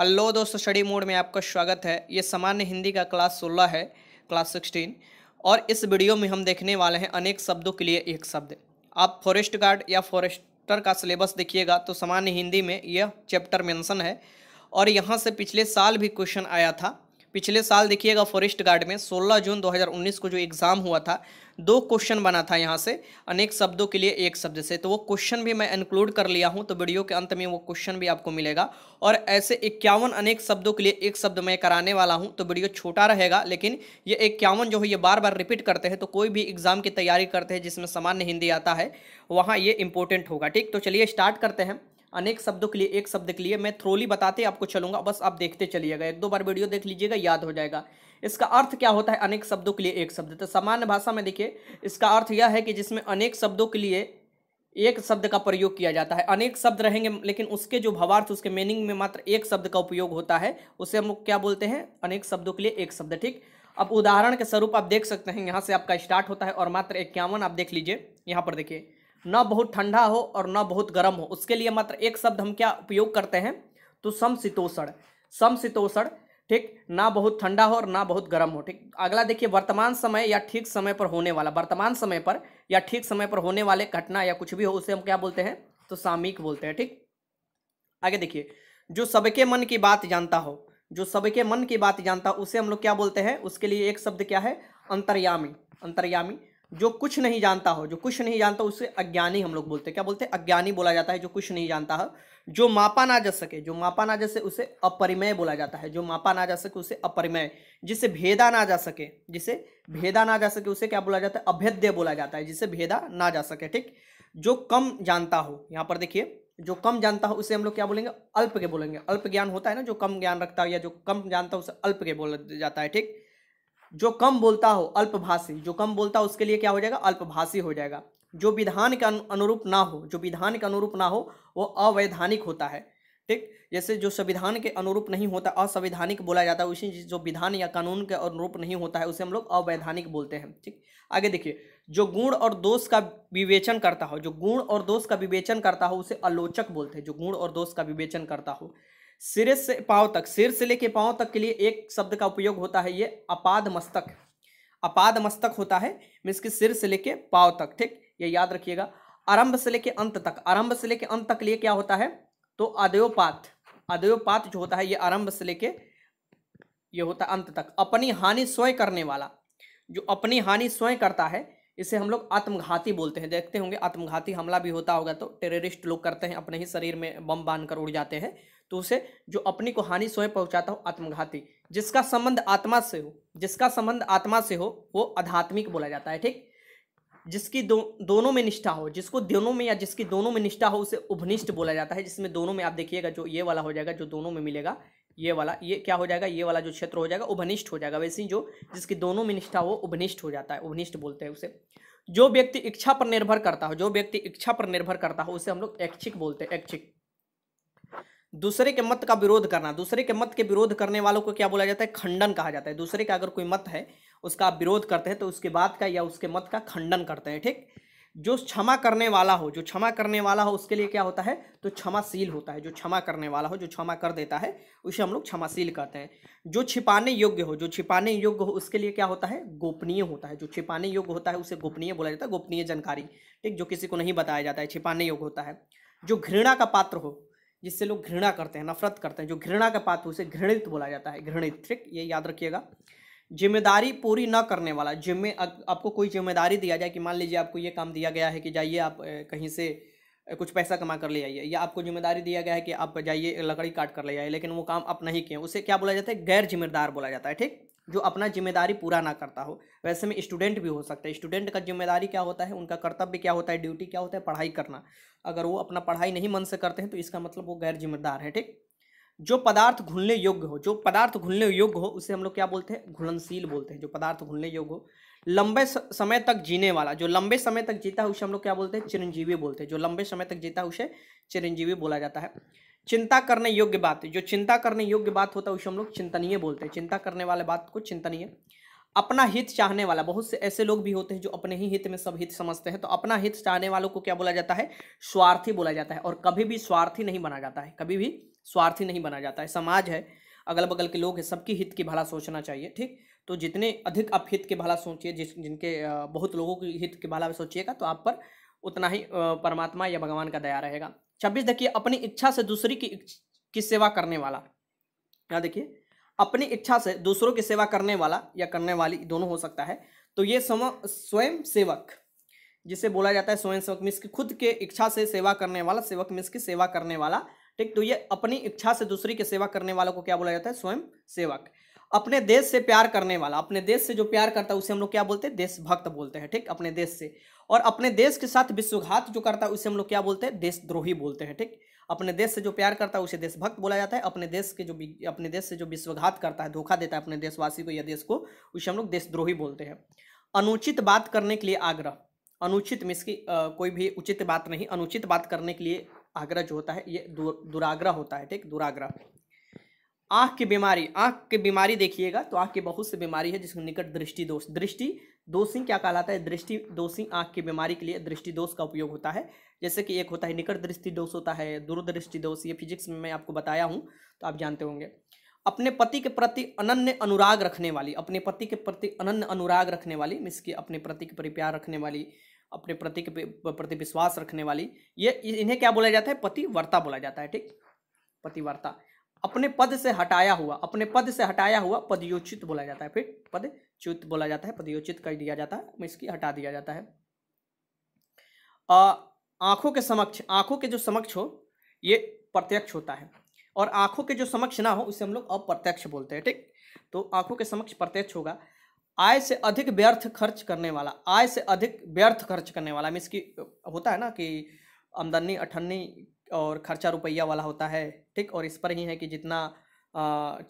hello दोस्तों study mode में आपका स्वागत है ये सामान्य हिंदी का क्लास सोलह है क्लास सिक्सटीन और इस वीडियो में हम देखने वाले हैं अनेक शब्दों के लिए एक शब्द आप फॉरेस्ट गार्ड या फॉरेस्टर का सिलेबस देखिएगा तो सामान्य हिंदी में यह चैप्टर मेंशन है और यहाँ से पिछले साल भी क्वेश्चन आया था पिछले साल देखिएगा फॉरेस्ट गार्ड में 16 जून 2019 को जो एग्ज़ाम हुआ था दो क्वेश्चन बना था यहाँ से अनेक शब्दों के लिए एक शब्द से तो वो क्वेश्चन भी मैं इंक्लूड कर लिया हूँ तो वीडियो के अंत में वो क्वेश्चन भी आपको मिलेगा और ऐसे इक्यावन अनेक शब्दों के लिए एक शब्द मैं कराने वाला हूँ तो वीडियो छोटा रहेगा लेकिन ये इक्यावन जो है ये बार बार रिपीट करते हैं तो कोई भी एग्ज़ाम की तैयारी करते हैं जिसमें सामान्य हिंदी आता है वहाँ ये इंपॉर्टेंट होगा ठीक तो चलिए स्टार्ट करते हैं अनेक शब्दों के लिए एक शब्द के लिए मैं थ्रोली बताते आपको चलूंगा बस आप देखते चलिएगा एक दो बार वीडियो देख लीजिएगा याद हो जाएगा इसका अर्थ क्या होता है अनेक शब्दों के लिए एक शब्द तो सामान्य भाषा में देखिए इसका अर्थ यह है कि जिसमें अनेक शब्दों के लिए एक शब्द का प्रयोग किया जाता है अनेक शब्द रहेंगे लेकिन उसके जो भावार्थ उसके मीनिंग में मात्र एक शब्द का उपयोग होता है उसे हम क्या बोलते हैं अनेक शब्दों के लिए एक शब्द ठीक अब उदाहरण के स्वरूप आप देख सकते हैं यहाँ से आपका स्टार्ट होता है और मात्र इक्यावन आप देख लीजिए यहाँ पर देखिए ना बहुत ठंडा हो और ना बहुत गर्म हो उसके लिए मात्र एक शब्द हम क्या उपयोग करते हैं तो समशीतोषण समशीतोषण ठीक ना बहुत ठंडा हो और ना बहुत गर्म हो ठीक अगला देखिए वर्तमान समय या ठीक समय पर होने वाला वर्तमान समय पर या ठीक समय पर होने वाले घटना या कुछ भी हो उसे हम क्या बोलते हैं तो सामयिक बोलते हैं ठीक आगे देखिए जो सबके मन की बात जानता हो जो सबके मन की बात जानता हो उसे हम लोग क्या बोलते हैं उसके लिए एक शब्द क्या है अंतर्यामी अंतर्यामी जो कुछ नहीं जानता हो जो कुछ नहीं जानता उसे अज्ञानी हम लोग बोलते हैं क्या बोलते हैं अज्ञानी बोला जाता है जो कुछ नहीं जानता हो जो मापा ना जा सके जो मापा ना जा सके उसे अपरिमय बोला जाता है जो मापा ना जा सके उसे अपरिमय जिसे भेदा ना जा सके जिसे भेदा ना जा सके उसे क्या बोला जाता है अभेद्य बोला जाता है जिसे भेदा ना जा सके ठीक जो कम जानता हो यहाँ पर देखिए जो कम जानता हो उसे हम लोग क्या बोलेंगे अल्प के बोलेंगे अल्प ज्ञान होता है ना जो कम ज्ञान रखता है या जो कम जानता है उसे अल्प के बोला जाता है ठीक जो कम बोलता हो अल्पभाषी जो कम बोलता हो उसके लिए क्या हो जाएगा अल्पभाषी हो जाएगा जो विधान के अनुरूप ना हो जो विधान के अनुरूप ना हो वो अवैधानिक होता है ठीक जैसे जो संविधान के अनुरूप नहीं होता असंवैधानिक बोला जाता है उसी जो विधान या कानून के अनुरूप नहीं होता है उसे हम लोग अवैधानिक बोलते हैं ठीक आगे देखिए जो गुण और दोष का विवेचन करता हो जो गुण और दोष का विवेचन करता हो उसे आलोचक बोलते हैं जो गुण और दोष का विवेचन करता हो सिरे से पाँव तक सिर से लेके पाँव तक के लिए एक शब्द का उपयोग होता है ये अपाद मस्तक अपाद मस्तक होता है मीन्स कि सिर से लेके पाँव तक ठीक ये याद रखिएगा आरंभ से लेके अंत तक आरंभ से लेके अंत तक लिए क्या होता है तो अदयोपात अदयोपात जो होता है ये आरंभ से लेके ये होता है अंत तक अपनी हानि स्वयं करने वाला जो अपनी हानि स्वयं करता है इसे हम लोग आत्मघाती बोलते हैं देखते होंगे आत्मघाती हमला भी होता होगा तो टेररिस्ट लोग करते हैं अपने ही शरीर में बम बांध कर उड़ जाते हैं तो उसे जो अपनी को हानि स्वयं पहुंचाता हो आत्मघाती जिसका संबंध आत्मा से हो जिसका संबंध आत्मा से हो वो आध्यात्मिक बोला जाता है ठीक जिसकी दो दोनों में निष्ठा हो जिसको दोनों में या जिसकी दोनों में निष्ठा हो उसे उभनिष्ठ बोला जाता है जिसमें दोनों में आप देखिएगा जो ये वाला हो जाएगा जो दोनों में मिलेगा ये वाला ये क्या हो जाएगा ये वाला जो क्षेत्र हो जाएगा उभनिष्ठ हो जाएगा वैसे ही जो जिसकी दोनों में निष्ठा हो उभनिष्ठ हो जाता है उभनिष्ठ बोलते हैं उसे जो व्यक्ति इच्छा पर निर्भर करता हो जो व्यक्ति इच्छा पर निर्भर करता हो उसे हम लोग ऐच्छिक बोलते हैं ऐच्छिक दूसरे के मत का विरोध करना दूसरे के मत के विरोध करने वालों को क्या बोला जाता है खंडन कहा जाता है दूसरे का अगर कोई मत है उसका आप विरोध करते हैं तो उसके बात का या उसके मत का खंडन करते हैं ठीक जो क्षमा करने वाला हो जो क्षमा करने वाला हो उसके लिए क्या होता है तो क्षमाशील होता है जो क्षमा करने वाला हो जो क्षमा कर देता है उसे हम लोग क्षमाशील कहते हैं जो छिपाने योग्य हो जो छिपाने योग्य हो उसके लिए क्या होता है गोपनीय होता है जो छिपाने योग्य होता है उसे गोपनीय बोला जाता है गोपनीय जानकारी ठीक जो किसी को नहीं बताया जाता है छिपाने योग्य होता है जो घृणा का पात्र हो जिससे लोग घृणा करते हैं नफरत करते हैं जो घृणा का पात्र उसे घृणित बोला जाता है घृणित ठीक ये याद रखिएगा जिम्मेदारी पूरी ना करने वाला जिम्मे आपको कोई जिम्मेदारी दिया जाए कि मान लीजिए आपको ये काम दिया गया है कि जाइए आप कहीं से कुछ पैसा कमा कर ले आइए या आपको जिम्मेदारी दिया गया है कि आप जाइए लकड़ी काट कर ले आइए लेकिन वो काम आप नहीं किए उसे क्या बोला जाता है गैर जिम्मेदार बोला जाता है ठीक जो अपना जिम्मेदारी पूरा ना करता हो वैसे में स्टूडेंट भी हो सकता है स्टूडेंट का जिम्मेदारी क्या होता है उनका कर्तव्य क्या होता है ड्यूटी क्या होता है पढ़ाई करना अगर वो अपना पढ़ाई नहीं मन से करते हैं तो इसका मतलब वो गैर जिम्मेदार है ठीक जो पदार्थ घुलने योग्य हो जो पदार्थ घुलने योग्य हो उसे हम लोग क्या बोलते हैं घुलनशील बोलते हैं जो पदार्थ घुलने योग्य हो लंबे समय तक जीने वाला जो लंबे समय तक जीता है उसे हम लोग क्या बोलते हैं चिरंजीवी बोलते हैं जो लंबे समय तक जीता है उसे चिरंजीवी बोला जाता है चिंता करने योग्य बात जो चिंता करने योग्य बात होता है उसे हम लोग चिंतनीय बोलते हैं चिंता करने वाले बात को चिंतनीय अपना हित चाहने वाला बहुत से ऐसे लोग भी होते हैं जो अपने ही हित में सब हित समझते हैं तो अपना हित चाहने वालों को क्या बोला जाता है स्वार्थी बोला जाता है और कभी भी स्वार्थी नहीं बना जाता है कभी भी स्वार्थी नहीं बना जाता है समाज है अगल बगल के लोग हैं सबकी हित की भला सोचना चाहिए ठीक तो जितने अधिक आप हित के भला सोचिए जिस जिनके बहुत लोगों के हित के भला सोचिएगा तो आप पर उतना ही परमात्मा या भगवान का दया रहेगा छब्बीस देखिए अपनी इच्छा से दूसरी की की सेवा करने वाला यहाँ देखिए अपनी इच्छा से दूसरों की सेवा करने वाला या करने वाली दोनों हो सकता है तो ये स्वयं सेवक जिसे बोला जाता है स्वयं सेवक मिस्क की खुद के इच्छा से सेवा करने वाला सेवक मिस्क की सेवा करने वाला ठीक तो ये अपनी इच्छा से दूसरी की सेवा करने वालों को क्या बोला जाता है स्वयं सेवक अपने देश से प्यार करने वाला अपने देश से जो प्यार करता है उसे हम लोग क्या बोलते हैं देशभक्त बोलते हैं ठीक अपने देश से और अपने देश के साथ विश्वघात जो करता है उसे हम लोग क्या बोलते हैं देशद्रोही बोलते हैं ठीक अपने देश से जो प्यार करता है उसे देशभक्त बोला जाता है अपने देश के जो अपने देश से जो विश्वघात करता है धोखा देता है अपने देशवासी को या देश को उसे हम लोग देशद्रोही बोलते हैं अनुचित बात करने के लिए आग्रह अनुचित मिस की कोई भी उचित बात नहीं अनुचित बात करने के लिए आग्रह जो होता है ये दुराग्रह होता है ठीक दुराग्रह आँख की बीमारी आँख की बीमारी देखिएगा तो आँख की बहुत सी बीमारी है जिसको निकट दृष्टि दोष दृष्टि दोषी क्या कहलाता है दृष्टि दोषी आँख की बीमारी के लिए दृष्टि दोष का उपयोग होता है जैसे कि एक होता है निकट दृष्टि दोष होता है दूरदृष्टि दोष ये फिजिक्स में मैं आपको बताया हूँ तो आप जानते होंगे अपने पति के प्रति अनन्य अनुराग रखने वाली अपने पति के प्रति अनन्य अनुराग रखने वाली मिस की अपने पति के प्रति प्यार रखने वाली अपने प्रति के प्रति विश्वास रखने वाली ये इन्हें क्या बोला जाता है पतिवर्ता बोला जाता है ठीक पतिवर्ता अपने पद से हटाया हुआ अपने पद से हटाया हुआ पदयोचित बोला जाता है फिर पदच्युत बोला जाता है पदयोचित कर दिया जाता है इसकी हटा दिया जाता है आंखों के समक्ष आंखों के जो समक्ष हो ये प्रत्यक्ष होता है और आंखों के जो समक्ष ना हो उसे हम लोग अप्रत्यक्ष बोलते हैं ठीक तो आंखों के समक्ष प्रत्यक्ष होगा आय से अधिक व्यर्थ खर्च करने वाला आय से अधिक व्यर्थ खर्च करने वाला मीन्स की होता है ना कि आमदनी अठन्नी और खर्चा रुपया वाला होता है ठीक और इस पर ही है कि जितना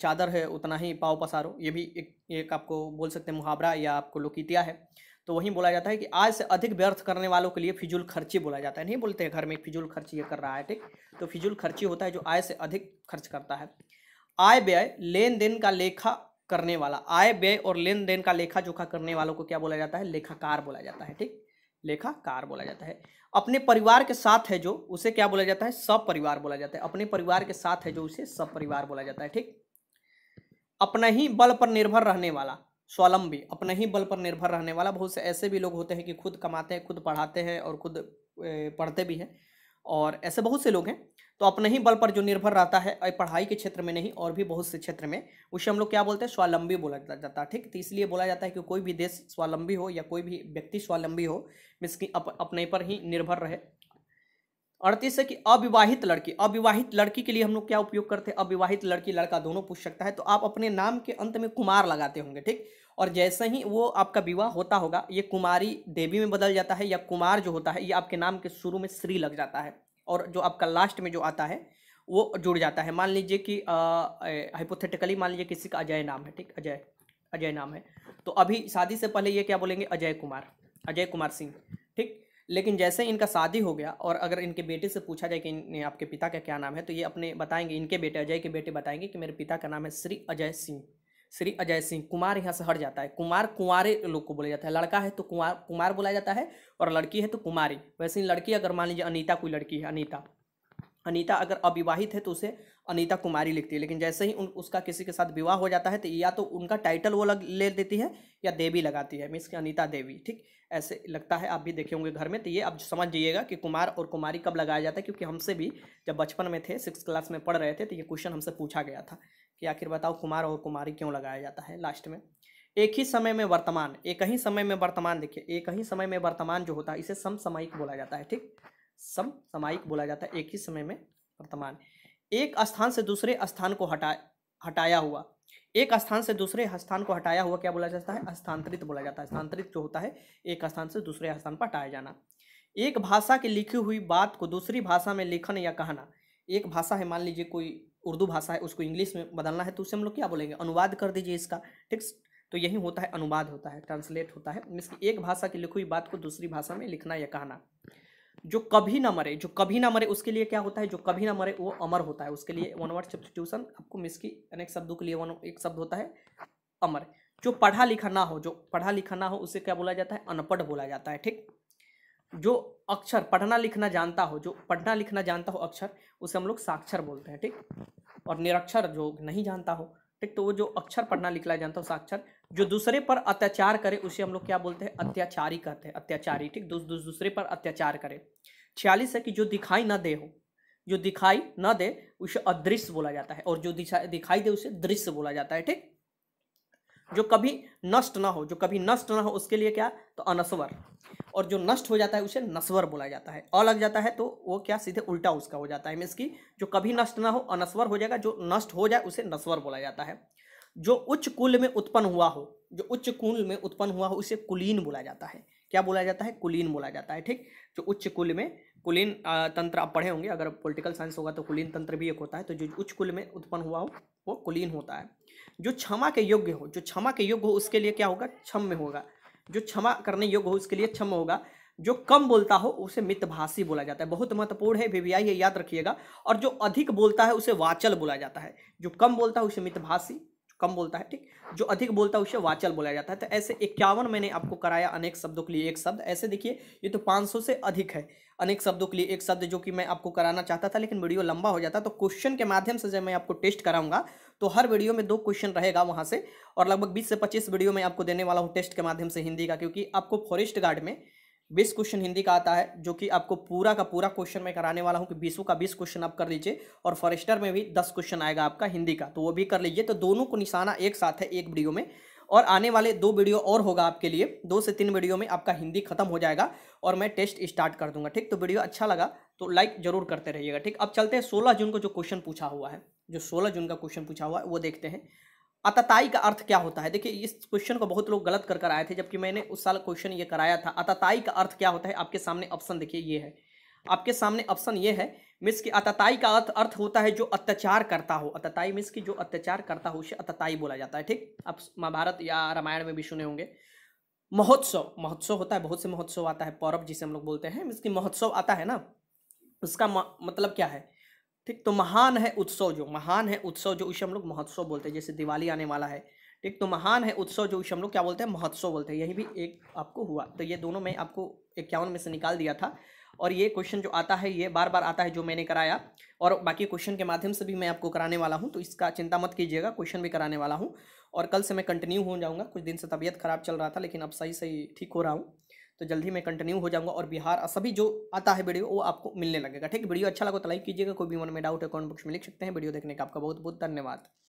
चादर है उतना ही पाव पसारो ये भी एक एक आपको बोल सकते हैं मुहावरा या आपको लोकितिया है तो वहीं बोला जाता है कि आय से अधिक व्यर्थ करने वालों के लिए फिजूल खर्ची बोला जाता है नहीं बोलते हैं घर में फिजूल खर्च ये कर रहा है ठीक तो फिजूल खर्ची होता है जो आय से अधिक खर्च करता है आय व्यय लेन देन का लेखा करने वाला आय व्यय और लेन देन का लेखा जोखा करने वालों को क्या बोला जाता है लेखाकार बोला जाता है ठीक लेखाकार बोला जाता है अपने परिवार के साथ है जो उसे क्या बोला जाता है सब परिवार बोला जाता है अपने परिवार के साथ है जो उसे सब परिवार बोला जाता है ठीक अपना ही बल पर निर्भर रहने वाला स्वावलंबी अपने ही बल पर निर्भर रहने वाला बहुत से ऐसे भी लोग होते हैं कि खुद कमाते हैं खुद पढ़ाते हैं और खुद पढ़ते भी हैं और ऐसे बहुत से लोग हैं तो अपने ही बल पर जो निर्भर रहता है पढ़ाई के क्षेत्र में नहीं और भी बहुत से क्षेत्र में उसे हम लोग क्या बोलते हैं स्वावलंबी बोला जाता है ठीक तो इसलिए बोला जाता है कि कोई भी देश स्वावलंबी हो या कोई भी व्यक्ति स्वावलंबी हो मीन्स की अप, अपने पर ही निर्भर रहे अड़तीस है कि अविवाहित लड़की अविवाहित लड़की के लिए हम लोग क्या उपयोग करते हैं अविवाहित लड़की लड़का दोनों पूछ सकता है तो आप अपने नाम के अंत में कुमार लगाते होंगे ठीक और जैसे ही वो आपका विवाह होता होगा ये कुमारी देवी में बदल जाता है या कुमार जो होता है ये आपके नाम के शुरू में श्री लग जाता है और जो आपका लास्ट में जो आता है वो जुड़ जाता है मान लीजिए कि हाइपोथेटिकली मान लीजिए किसी का अजय नाम है ठीक अजय अजय नाम है तो अभी शादी से पहले ये क्या बोलेंगे अजय कुमार अजय कुमार सिंह लेकिन जैसे इनका शादी हो गया और अगर इनके बेटे से पूछा जाए कि इन आपके पिता का क्या नाम है तो ये अपने बताएंगे इनके बेटे अजय के बेटे बताएंगे कि मेरे पिता का नाम है श्री अजय सिंह श्री अजय सिंह कुमार यहाँ से हट जाता है कुमार कुंवारे लोग को बोला जाता है लड़का है तो कुमार कुमार बोला जाता है और लड़की है तो कुमारी वैसे लड़की अगर मान लीजिए अनीता कोई लड़की है अनीता अनीता अगर अविवाहित है तो उसे अनीता कुमारी लिखती है लेकिन जैसे ही उन उसका किसी के साथ विवाह हो जाता है तो या तो उनका टाइटल वो लग ले देती है या देवी लगाती है मीन्स अनिता देवी ठीक ऐसे लगता है आप भी देखे होंगे घर में तो ये आप समझ जाइएगा कि कुमार और कुमारी कब लगाया जाता है क्योंकि हमसे भी जब बचपन में थे सिक्स क्लास में पढ़ रहे थे तो ये क्वेश्चन हमसे पूछा गया था कि आखिर बताओ कुमार और कुमारी क्यों लगाया जाता है लास्ट में एक ही समय में वर्तमान एक ही समय में वर्तमान देखिए एक ही समय में वर्तमान जो होता है इसे समसामयिक बोला जाता है ठीक समायिक बोला जाता है एक ही समय में वर्तमान एक स्थान से दूसरे स्थान को हटा हटाया हुआ एक स्थान से दूसरे स्थान को हटाया हुआ क्या बोला जाता है स्थानांतरित बोला जाता है स्थानांतरित जो होता है एक स्थान से दूसरे स्थान पर हटाया जाना एक भाषा की लिखी हुई बात को दूसरी भाषा में लिखन या कहना एक भाषा है मान लीजिए कोई उर्दू भाषा है उसको इंग्लिश में बदलना है तो उसे हम लोग क्या बोलेंगे अनुवाद कर दीजिए इसका ठीक तो यही होता है अनुवाद होता है ट्रांसलेट होता है मीन्स एक भाषा की लिखी हुई बात को दूसरी भाषा में लिखना या कहना जो कभी ना मरे जो कभी ना मरे उसके लिए क्या होता है जो कभी ना मरे वो अमर होता है उसके लिए वन वर्ड सब्सटीट्यूशन आपको मिस की अनेक शब्दों के लिए वन एक शब्द होता है अमर जो पढ़ा लिखा ना हो जो पढ़ा लिखा ना हो उसे क्या बोला जाता है अनपढ़ बोला जाता है ठीक जो अक्षर पढ़ना लिखना जानता हो जो पढ़ना लिखना जानता हो अक्षर उसे हम लोग साक्षर बोलते हैं ठीक और निरक्षर जो नहीं जानता हो ठीक तो वो जो अक्षर पढ़ना लिखना जानता है साक्षर जो दूसरे पर अत्याचार करे उसे हम लोग क्या बोलते हैं अत्याचारी कहते हैं अत्याचारी ठीक दूस, दूस, दूसरे पर अत्याचार करे छियालीस है कि जो दिखाई ना दे हो जो दिखाई ना दे उसे अदृश्य बोला जाता है और जो दिखाई दे उसे दृश्य बोला जाता है ठीक जो कभी नष्ट ना हो जो कभी नष्ट ना हो उसके लिए क्या तो अनस्वर और जो नष्ट हो जाता है उसे नस्वर बोला जाता है अ लग जाता है तो वो क्या सीधे उल्टा उसका हो जाता है मीन्स की जो कभी नष्ट ना हो अनस्वर हो जाएगा जो नष्ट हो जाए उसे नस्वर बोला जाता है जो उच्च कुल में उत्पन्न हुआ हो जो उच्च कुल में उत्पन्न हुआ हो उसे कुलीन बोला जाता है क्या बोला जाता है कुलीन बोला जाता है ठीक जो उच्च कुल में कुलीन तंत्र आप पढ़े होंगे अगर पॉलिटिकल साइंस होगा तो कुलीन तंत्र भी एक होता है तो जो उच्च कुल में उत्पन्न हुआ हो वो कुलीन होता है जो क्षमा के योग्य हो जो क्षमा के योग्य हो उसके लिए क्या होगा क्षम में होगा जो क्षमा करने योग्य हो उसके लिए क्षम होगा जो कम बोलता हो उसे मितभाषी बोला जाता है बहुत महत्वपूर्ण है बेबिया ये याद रखिएगा और जो अधिक बोलता है उसे वाचल बोला जाता है जो कम बोलता है उसे मितभाषी कम बोलता है ठीक जो अधिक बोलता है उसे वाचल बोला जाता है तो ऐसे इक्यावन मैंने आपको कराया अनेक शब्दों के लिए एक शब्द ऐसे देखिए ये तो पाँच से अधिक है अनेक शब्दों के लिए एक शब्द जो कि मैं आपको कराना चाहता था लेकिन वीडियो लंबा हो जाता तो क्वेश्चन के माध्यम से जब मैं आपको टेस्ट कराऊंगा तो हर वीडियो में दो क्वेश्चन रहेगा वहाँ से और लगभग बीस से पच्चीस वीडियो मैं आपको देने वाला हूँ टेस्ट के माध्यम से हिंदी का क्योंकि आपको फॉरेस्ट गार्ड में बीस क्वेश्चन हिंदी का आता है जो कि आपको पूरा का पूरा क्वेश्चन मैं कराने वाला हूँ कि बीसों का बीस क्वेश्चन आप कर लीजिए और फॉरेस्टर में भी दस क्वेश्चन आएगा आपका हिंदी का तो वो भी कर लीजिए तो दोनों को निशाना एक साथ है एक वीडियो में और आने वाले दो वीडियो और होगा आपके लिए दो से तीन वीडियो में आपका हिंदी खत्म हो जाएगा और मैं टेस्ट स्टार्ट कर दूंगा ठीक तो वीडियो अच्छा लगा तो लाइक जरूर करते रहिएगा ठीक अब चलते हैं सोलह जून को जो क्वेश्चन पूछा हुआ है जो सोलह जून का क्वेश्चन पूछा हुआ है वो देखते हैं अतताई का अर्थ क्या होता है देखिए इस क्वेश्चन को बहुत लोग गलत कर कर आए थे जबकि मैंने उस साल क्वेश्चन ये कराया था अतताई का अर्थ क्या होता है आपके सामने ऑप्शन देखिए ये है आपके सामने ऑप्शन ये है मिस की अतताई का अर्थ अर्थ होता है जो अत्याचार करता हो अतताई मिस की जो अत्याचार करता हो उसे अतताई बोला जाता है ठीक आप महाभारत या रामायण में भी सुने होंगे महोत्सव महोत्सव होता है बहुत से महोत्सव आता है पौरव जिसे हम लोग बोलते हैं मिस की महोत्सव आता है ना उसका मतलब क्या है ठीक तो महान है उत्सव जो महान है उत्सव जो उसे हम लोग महोत्सव बोलते हैं जैसे दिवाली आने वाला है ठीक तो महान है उत्सव जो उसे हम लोग क्या बोलते हैं महोत्सव बोलते हैं यही भी एक आपको हुआ तो ये दोनों में आपको इक्यावन में से निकाल दिया था और ये क्वेश्चन जो आता है ये बार बार आता है जो मैंने कराया और बाकी क्वेश्चन के माध्यम से भी मैं आपको कराने वाला हूँ तो इसका चिंता मत कीजिएगा क्वेश्चन भी कराने वाला हूँ और कल से मैं कंटिन्यू हो जाऊँगा कुछ दिन से तबीयत खराब चल रहा था लेकिन अब सही सही ठीक हो रहा हूँ तो जल्दी मैं कंटिन्यू हो जाऊंगा और बिहार सभी जो आता है वीडियो वो आपको मिलने लगेगा ठीक वीडियो अच्छा लगा तो लाइक कीजिएगा कोई भी मन में डाउट है कमेंट बॉक्स में लिख सकते हैं वीडियो देखने का आपका बहुत बहुत धन्यवाद